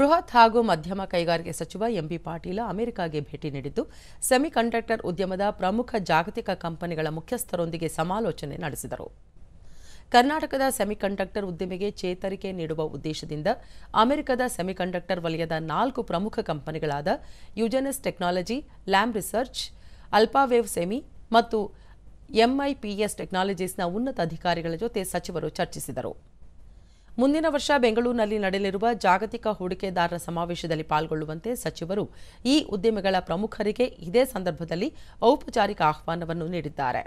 ಬೃಹತ್ ಹಾಗೂ ಮಧ್ಯಮ ಕೈಗಾರಿಕೆ ಸಚಿವ ಎಂಬಿ ಪಾಟೀಲ ಅಮೆರಿಕಾಗೆ ಭೇಟಿ ನೀಡಿದ್ದು ಸೆಮಿಕಂಡಕ್ಟರ್ ಉದ್ಯಮದ ಪ್ರಮುಖ ಜಾಗತಿಕ ಕಂಪನಿಗಳ ಮುಖ್ಯಸ್ಥರೊಂದಿಗೆ ಸಮಾಲೋಚನೆ ನಡೆಸಿದರು ಕರ್ನಾಟಕದ ಸೆಮಿಕಂಡಕ್ಟರ್ ಉದ್ದಿಮೆಗೆ ಚೇತರಿಕೆ ನೀಡುವ ಉದ್ದೇಶದಿಂದ ಅಮೆರಿಕದ ಸೆಮಿಕಂಡಕ್ಟರ್ ವಲಯದ ನಾಲ್ಕು ಪ್ರಮುಖ ಕಂಪನಿಗಳಾದ Eugenus technology Lam research Alphawave semi ಮತ್ತು ಎಂಐಪಿಎಸ್ ಟೆಕ್ನಾಲಜೀಸ್ನ ಉನ್ನತ ಅಧಿಕಾರಿಗಳ ಜೊತೆ ಸಚಿವರು ಚರ್ಚಿಸಿದರು ಮುಂದಿನ ವರ್ಷ ಬೆಂಗಳೂರಿನಲ್ಲಿ ನಡೆಯಲಿರುವ ಜಾಗತಿಕ ಹೂಡಿಕೆದಾರರ ಸಮಾವೇಶದಲ್ಲಿ ಪಾಲ್ಗೊಳ್ಳುವಂತೆ ಸಚಿವರು ಈ ಉದ್ಯಮಿಗಳ ಪ್ರಮುಖರಿಗೆ ಇದೇ ಸಂದರ್ಭದಲ್ಲಿ ಔಪಚಾರಿಕ ಆಹ್ವಾನವನ್ನು ನೀಡಿದ್ದಾರೆ